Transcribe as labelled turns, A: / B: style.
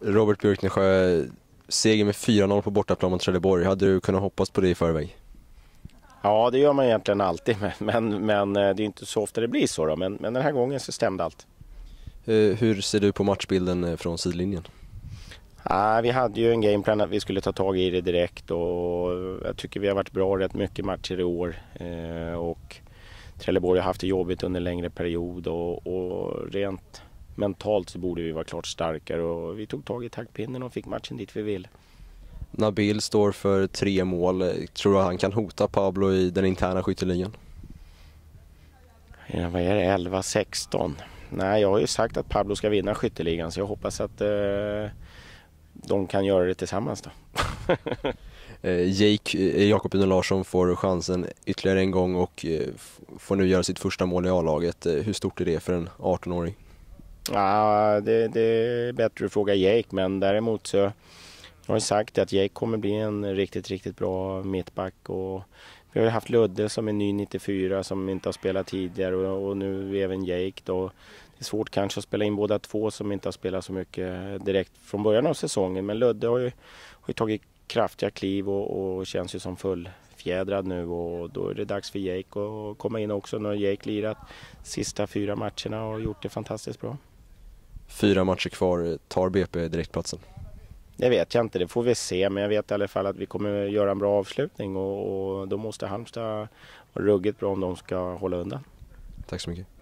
A: Robert Björknesjö, seger med 4-0 på bortaplan mot Trelleborg. Hade du kunnat hoppas på det i förväg?
B: Ja, det gör man egentligen alltid, men, men eh, det är inte så ofta det blir så. Då. Men, men den här gången så stämde allt. Eh,
A: hur ser du på matchbilden eh, från sidlinjen?
B: Ja, ah, vi hade ju en gameplan att vi skulle ta tag i det direkt och jag tycker vi har varit bra rätt mycket matcher i år. Och Trelleborg har haft det jobbigt under en längre period och, och rent mentalt så borde vi vara klart starkare och vi tog tag i taktpinnen och fick matchen dit vi vill.
A: Nabil står för tre mål. Tror du han kan hota Pablo i den interna skytteligan?
B: Ja, vad är det, 11-16? Nej, jag har ju sagt att Pablo ska vinna skytteligan så jag hoppas att eh, de kan göra det tillsammans då.
A: Eh, Jake eh, Jakob Uno Larsson får chansen ytterligare en gång och eh, får nu göra sitt första mål i A-laget. Hur stort är det för en 18-åring?
B: Ja, det, det, är bättre att fråga Jake, men däremot så jag har jag sagt att Jake kommer bli en riktigt, riktigt bra mittback. Och vi har haft Ludde som är ny 94 som inte har spelat tidigare och, och nu även Jake. Då. Det är svårt kanske att spela in båda två som inte har spelat så mycket direkt från början av säsongen. Men Ludde har ju, har ju tagit kraftiga kliv och, och, känns ju som fullfjädrad nu och då är det dags för Jake att komma in också. Nu har Jake lirat sista fyra matcherna och gjort det fantastiskt bra
A: fyra matcher kvar, tar BP direktplatsen?
B: Det vet jag inte, det får vi se. Men jag vet i alla fall att vi kommer göra en bra avslutning och, och då måste Halmstad vara ruggigt bra om de ska hålla undan.
A: Tack så mycket.